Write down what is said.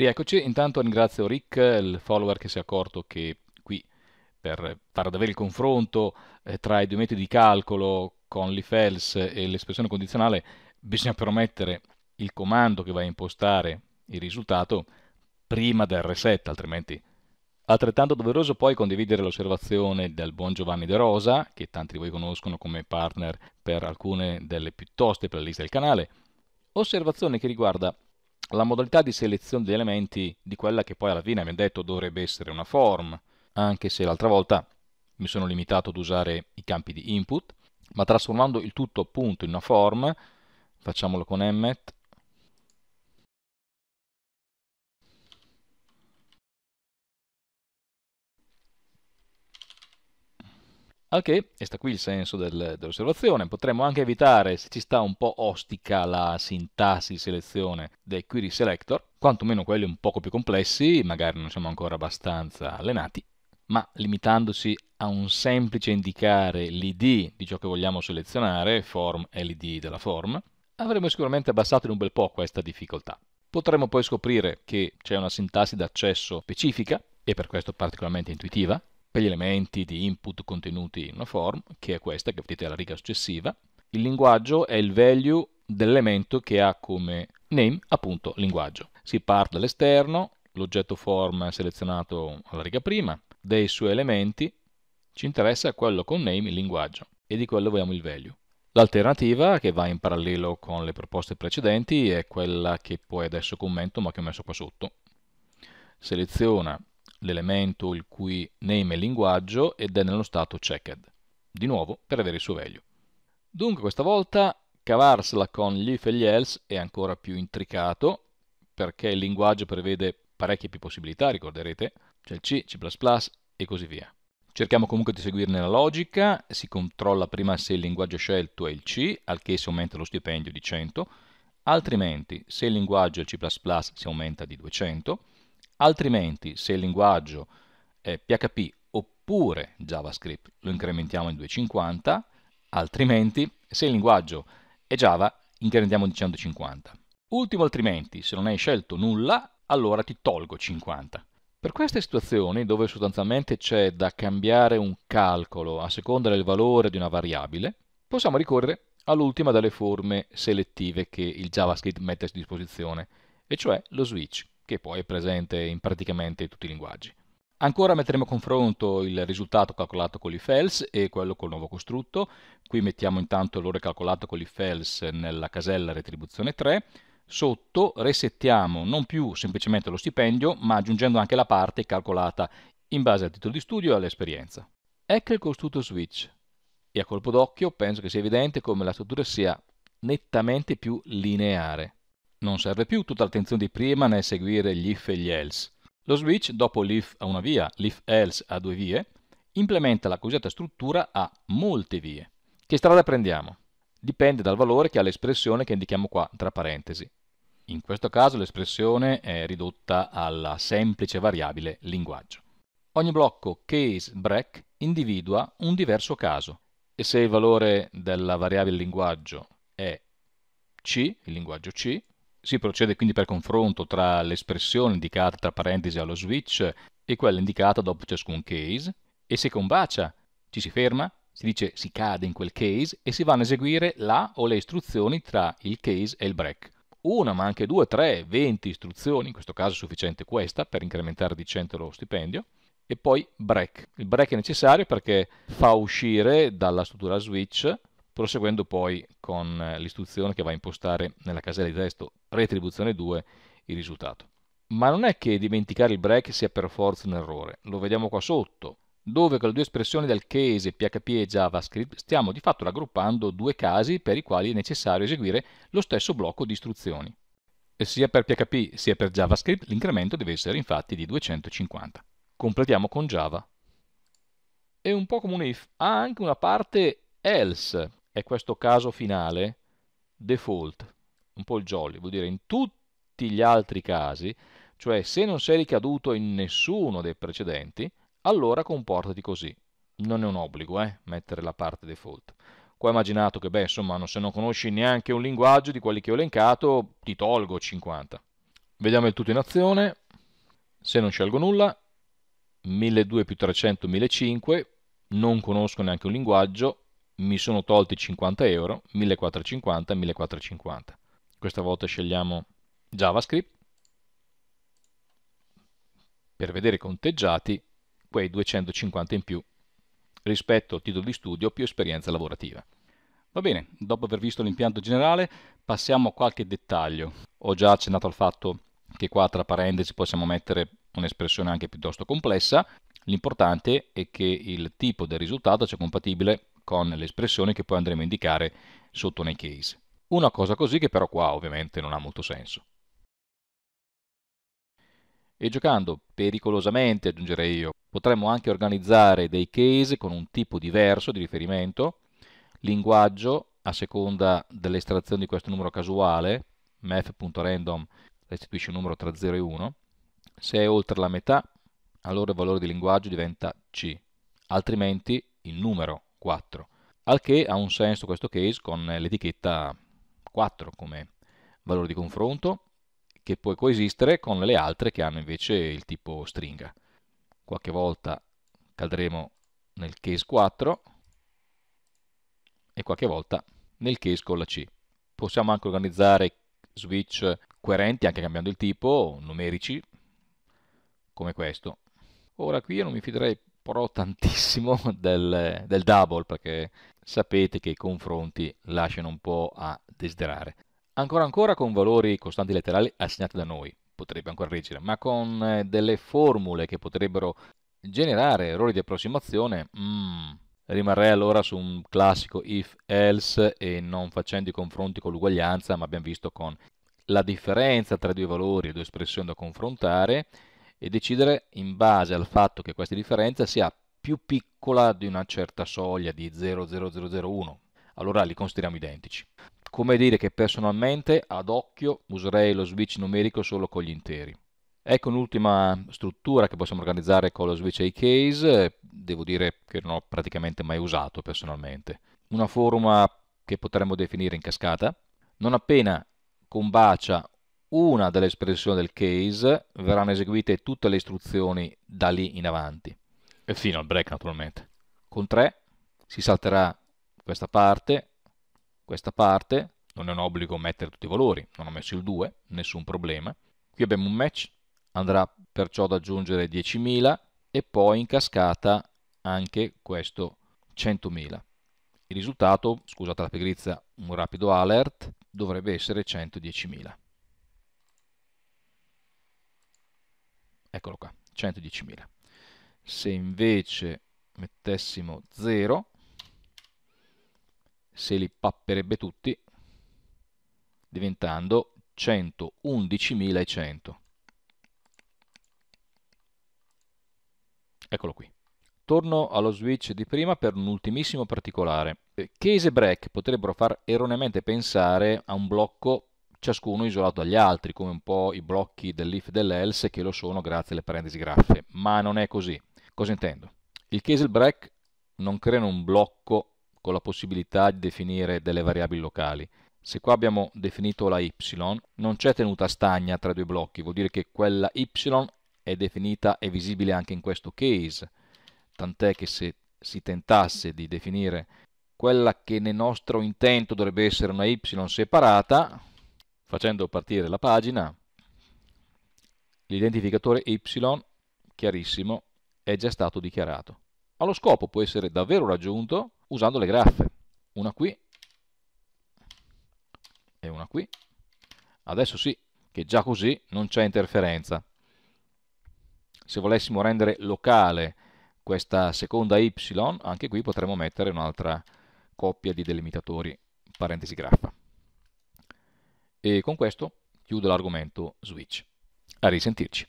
Rieccoci, intanto ringrazio Rick, il follower che si è accorto che qui per fare ad avere il confronto eh, tra i due metodi di calcolo con l'IFELS e l'espressione condizionale bisogna però mettere il comando che va a impostare il risultato prima del reset, altrimenti Altrettanto doveroso poi condividere l'osservazione del buon Giovanni De Rosa, che tanti di voi conoscono come partner per alcune delle piuttosto playlist del canale, osservazione che riguarda la modalità di selezione degli elementi di quella che poi alla fine abbiamo detto dovrebbe essere una form, anche se l'altra volta mi sono limitato ad usare i campi di input, ma trasformando il tutto appunto in una form, facciamolo con emmet, Al che, e sta qui il senso del, dell'osservazione, potremmo anche evitare, se ci sta un po' ostica la sintassi di selezione dei query selector, quantomeno quelli un poco più complessi, magari non siamo ancora abbastanza allenati, ma limitandoci a un semplice indicare l'id di ciò che vogliamo selezionare, form e l'id della form, avremo sicuramente abbassato di un bel po' questa difficoltà. Potremmo poi scoprire che c'è una sintassi d'accesso specifica, e per questo particolarmente intuitiva, per gli elementi di input contenuti in una form, che è questa che vedete alla riga successiva. Il linguaggio è il value dell'elemento che ha come name appunto linguaggio. Si parte dall'esterno, l'oggetto form è selezionato alla riga prima, dei suoi elementi ci interessa quello con name, il linguaggio, e di quello vogliamo il value. L'alternativa, che va in parallelo con le proposte precedenti, è quella che poi adesso commento ma che ho messo qua sotto. Seleziona l'elemento il cui name è linguaggio ed è nello stato checked, di nuovo per avere il suo value. Dunque questa volta cavarsela con gli if e gli else è ancora più intricato perché il linguaggio prevede parecchie più possibilità, ricorderete, c'è il C, C++ e così via. Cerchiamo comunque di seguirne la logica, si controlla prima se il linguaggio scelto è il C, al che si aumenta lo stipendio di 100, altrimenti se il linguaggio è il C++ si aumenta di 200, Altrimenti, se il linguaggio è PHP oppure JavaScript, lo incrementiamo in 250, altrimenti, se il linguaggio è Java, incrementiamo in 150. Ultimo altrimenti, se non hai scelto nulla, allora ti tolgo 50. Per queste situazioni, dove sostanzialmente c'è da cambiare un calcolo a seconda del valore di una variabile, possiamo ricorrere all'ultima delle forme selettive che il JavaScript mette a disposizione, e cioè lo switch che poi è presente in praticamente tutti i linguaggi. Ancora metteremo a confronto il risultato calcolato con l'IFELS e quello col nuovo costrutto. Qui mettiamo intanto l'ore calcolato con l'IFELS nella casella retribuzione 3. Sotto resettiamo non più semplicemente lo stipendio, ma aggiungendo anche la parte calcolata in base al titolo di studio e all'esperienza. Ecco il costrutto switch. E a colpo d'occhio penso che sia evidente come la struttura sia nettamente più lineare. Non serve più tutta l'attenzione di prima nel seguire gli if e gli else. Lo switch, dopo l'if a una via, l'if else a due vie, implementa la cosiddetta struttura a molte vie. Che strada prendiamo? Dipende dal valore che ha l'espressione che indichiamo qua, tra parentesi. In questo caso l'espressione è ridotta alla semplice variabile linguaggio. Ogni blocco case break individua un diverso caso e se il valore della variabile linguaggio è C, il linguaggio C, si procede quindi per confronto tra l'espressione indicata tra parentesi allo switch e quella indicata dopo ciascun case e se combacia ci si ferma, si dice si cade in quel case e si vanno a eseguire la o le istruzioni tra il case e il break. Una, ma anche due, tre, venti istruzioni, in questo caso è sufficiente questa per incrementare di 100 lo stipendio, e poi break. Il break è necessario perché fa uscire dalla struttura switch proseguendo poi con eh, l'istruzione che va a impostare nella casella di testo retribuzione 2 il risultato. Ma non è che dimenticare il break sia per forza un errore, lo vediamo qua sotto, dove con le due espressioni del case, PHP e JavaScript stiamo di fatto raggruppando due casi per i quali è necessario eseguire lo stesso blocco di istruzioni. E sia per PHP sia per JavaScript l'incremento deve essere infatti di 250. Completiamo con Java. È un po' come un if, ha anche una parte else, è questo caso finale default, un po' il jolly, vuol dire in tutti gli altri casi, cioè se non sei ricaduto in nessuno dei precedenti, allora comportati così. Non è un obbligo, eh, mettere la parte default. Qua immaginato che, beh, insomma, se non conosci neanche un linguaggio di quelli che ho elencato, ti tolgo 50. Vediamo il tutto in azione. Se non scelgo nulla, 1200 più 300, 1500, non conosco neanche un linguaggio, mi sono tolti 50 euro, 1450, 1450. Questa volta scegliamo JavaScript per vedere conteggiati quei 250 in più rispetto al titolo di studio più esperienza lavorativa. Va bene, dopo aver visto l'impianto generale passiamo a qualche dettaglio. Ho già accennato al fatto che qua tra parentesi possiamo mettere un'espressione anche piuttosto complessa. L'importante è che il tipo del risultato sia compatibile con le espressioni che poi andremo a indicare sotto nei case. Una cosa così che però qua ovviamente non ha molto senso. E giocando pericolosamente, aggiungerei io, potremmo anche organizzare dei case con un tipo diverso di riferimento, linguaggio a seconda dell'estrazione di questo numero casuale, math.random restituisce un numero tra 0 e 1, se è oltre la metà allora il valore di linguaggio diventa C, altrimenti il numero 4. Al che ha un senso questo case con l'etichetta 4 come valore di confronto che può coesistere con le altre che hanno invece il tipo stringa. Qualche volta cadremo nel case 4 e qualche volta nel case con la C. Possiamo anche organizzare switch coerenti anche cambiando il tipo, numerici, come questo. Ora qui io non mi fiderei pro tantissimo del, del double perché sapete che i confronti lasciano un po' a desiderare. Ancora ancora con valori costanti letterali assegnati da noi, potrebbe ancora reggere, ma con eh, delle formule che potrebbero generare errori di approssimazione, mm, rimarrei allora su un classico if-else e non facendo i confronti con l'uguaglianza, ma abbiamo visto con la differenza tra i due valori, e due espressioni da confrontare, e decidere in base al fatto che questa differenza sia più piccola di una certa soglia di 00001, allora li consideriamo identici. Come dire che personalmente ad occhio userei lo switch numerico solo con gli interi. Ecco un'ultima struttura che possiamo organizzare con lo switch A case, eh, devo dire che non ho praticamente mai usato personalmente. Una forma che potremmo definire in cascata. Non appena combacia una delle espressioni del case verranno eseguite tutte le istruzioni da lì in avanti e fino al break naturalmente. Con 3 si salterà questa parte, questa parte, non è un obbligo mettere tutti i valori, non ho messo il 2, nessun problema. Qui abbiamo un match, andrà perciò ad aggiungere 10.000 e poi in cascata anche questo 100.000. Il risultato, scusate la pigrizia, un rapido alert, dovrebbe essere 110.000. eccolo qua, 110.000. Se invece mettessimo 0, se li papperebbe tutti, diventando 111.100. Eccolo qui. Torno allo switch di prima per un ultimissimo particolare. Eh, case e break potrebbero far erroneamente pensare a un blocco ciascuno isolato dagli altri, come un po' i blocchi dell'if e dell'else che lo sono grazie alle parentesi graffe, ma non è così. Cosa intendo? Il case break non creano un blocco con la possibilità di definire delle variabili locali. Se qua abbiamo definito la y, non c'è tenuta stagna tra i due blocchi, vuol dire che quella y è definita e visibile anche in questo case, tant'è che se si tentasse di definire quella che nel nostro intento dovrebbe essere una y separata, facendo partire la pagina, l'identificatore Y, chiarissimo, è già stato dichiarato. Ma lo scopo può essere davvero raggiunto usando le graffe, una qui e una qui. Adesso sì, che già così non c'è interferenza. Se volessimo rendere locale questa seconda Y, anche qui potremmo mettere un'altra coppia di delimitatori, parentesi graffa. E con questo chiudo l'argomento Switch. A risentirci.